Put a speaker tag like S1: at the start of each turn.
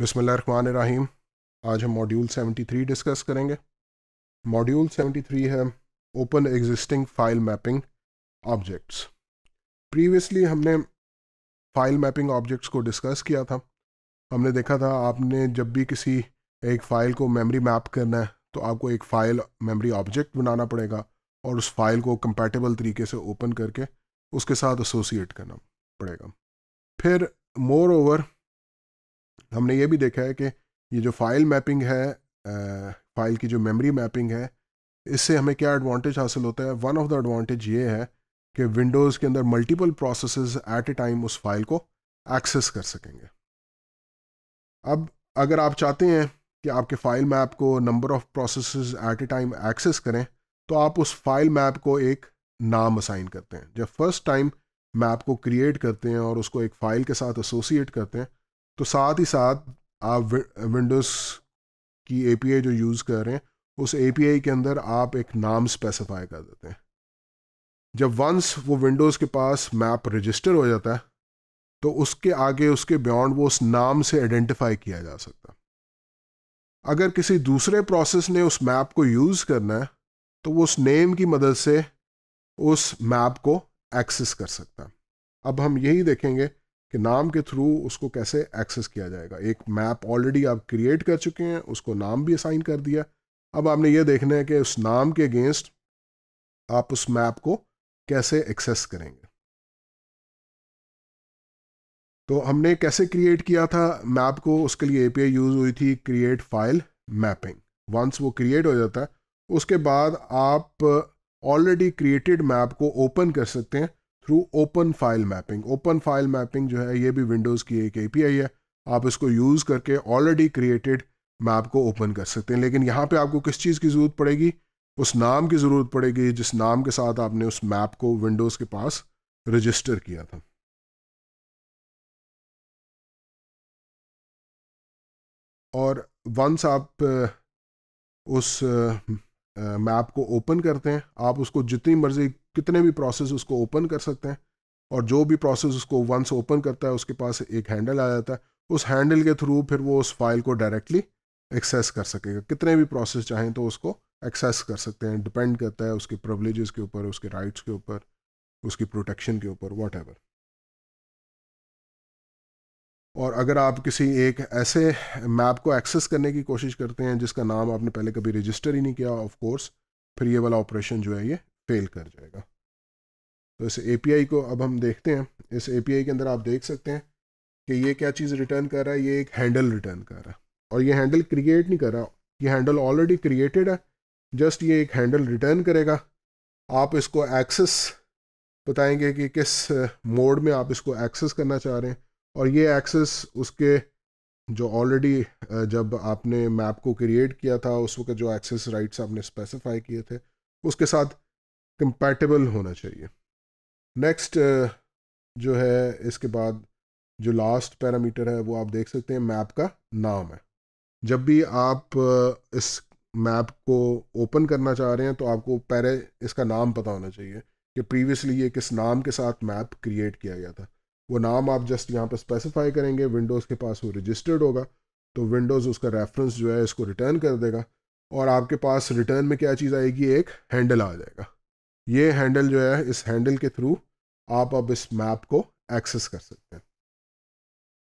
S1: बिसमान रहीम आज हम module 73 discuss करेंगे मॉड्यूल 73 है open existing file mapping objects previously हमने फाइल मैपिंग ऑब्जेक्ट्स को डिस्कस किया था हमने देखा था आपने जब भी किसी एक फ़ाइल को मेमोरी मैप करना है तो आपको एक फ़ाइल मेमोरी ऑब्जेक्ट बनाना पड़ेगा और उस फाइल को कंपैटिबल तरीके से ओपन करके उसके साथ एसोसिएट करना पड़ेगा फिर मोर ओवर हमने ये भी देखा है कि ये जो फाइल मैपिंग है फाइल की जो मेमोरी मैपिंग है इससे हमें क्या एडवांटेज हासिल होता है वन ऑफ द एडवांटेज ये है कि विंडोज़ के अंदर multiple process at a time उस फाइल को एक्सेस कर सकेंगे अब अगर आप चाहते हैं कि आपके फाइल मैप को number of process at a time access करें तो आप उस फाइल मैप को एक नाम असाइन करते हैं जब फर्स्ट टाइम मैप को क्रिएट करते हैं और उसको एक फ़ाइल के साथ एसोसिएट करते हैं तो साथ ही साथ आप विंडोज़ की ए जो यूज़ कर रहे हैं उस ए के अंदर आप एक नाम स्पेसिफाई कर देते हैं जब वंस वो विंडोज़ के पास मैप रजिस्टर हो जाता है तो उसके आगे उसके बियॉन्ड वो उस नाम से आइडेंटिफाई किया जा सकता अगर किसी दूसरे प्रोसेस ने उस मैप को यूज़ करना है तो वो उस नेम की मदद से उस मैप को एक्सेस कर सकता अब हम यही देखेंगे कि नाम के थ्रू उसको कैसे एक्सेस किया जाएगा एक मैप ऑलरेडी आप क्रिएट कर चुके हैं उसको नाम भी असाइन कर दिया अब आपने ये देखना है कि उस नाम के अगेंस्ट आप उस मैप को कैसे एक्सेस करेंगे तो हमने कैसे क्रिएट किया था मैप को उसके लिए एपीआई यूज़ हुई थी क्रिएट फाइल मैपिंग वंस वो क्रिएट हो जाता है उसके बाद आप ऑलरेडी क्रिएटेड मैप को ओपन कर सकते हैं through open file mapping open file mapping जो है ये भी विंडोज़ की एक एपीआई है आप इसको यूज़ करके ऑलरेडी क्रिएटेड मैप को ओपन कर सकते हैं लेकिन यहाँ पे आपको किस चीज़ की ज़रूरत पड़ेगी उस नाम की ज़रूरत पड़ेगी जिस नाम के साथ आपने उस मैप को विंडोज़ के पास रजिस्टर किया था और वंस आप उस मैप को ओपन करते हैं आप उसको जितनी मर्जी कितने भी प्रोसेस उसको ओपन कर सकते हैं और जो भी प्रोसेस उसको वंस ओपन करता है उसके पास एक हैंडल आ जाता है उस हैंडल के थ्रू फिर वो उस फाइल को डायरेक्टली एक्सेस कर सकेगा कितने भी प्रोसेस चाहें तो उसको एक्सेस कर सकते हैं डिपेंड करता है उसके प्रिवलेजेस के ऊपर उसके राइट्स के ऊपर उसकी प्रोटेक्शन के ऊपर वॉट एवर और अगर आप किसी एक ऐसे मैप को एक्सेस करने की कोशिश करते हैं जिसका नाम आपने पहले कभी रजिस्टर ही नहीं किया ऑफ कोर्स फिर ये वाला ऑपरेशन जो है ये फेल कर जाएगा तो इस एपीआई को अब हम देखते हैं इस एपीआई के अंदर आप देख सकते हैं कि ये क्या चीज़ रिटर्न कर रहा है ये एक हैंडल रिटर्न कर रहा है और ये हैंडल क्रिएट नहीं कर रहा ये हैंडल ऑलरेडी क्रिएटेड है जस्ट ये एक हैंडल रिटर्न करेगा आप इसको एक्सेस बताएंगे कि किस मोड में आप इसको एक्सेस करना चाह रहे हैं और ये एक्सेस उसके जो ऑलरेडी जब आपने मैप को क्रिएट किया था उस वक्त जो एक्सेस राइट्स आपने स्पेसिफाई किए थे उसके साथ कंपैटिबल होना चाहिए नेक्स्ट जो है इसके बाद जो लास्ट पैरामीटर है वो आप देख सकते हैं मैप का नाम है जब भी आप इस मैप को ओपन करना चाह रहे हैं तो आपको पहले इसका नाम पता होना चाहिए कि प्रीवियसली ये किस नाम के साथ मैप क्रिएट किया गया था वो नाम आप जस्ट यहाँ पर स्पेसिफाई करेंगे विंडोज़ के पास वो रजिस्टर्ड होगा तो विंडोज़ उसका रेफरेंस जो है इसको रिटर्न कर देगा और आपके पास रिटर्न में क्या चीज़ आएगी एक हैंडल आ जाएगा ये हैंडल जो है इस हैंडल के थ्रू आप अब इस मैप को एक्सेस कर सकते हैं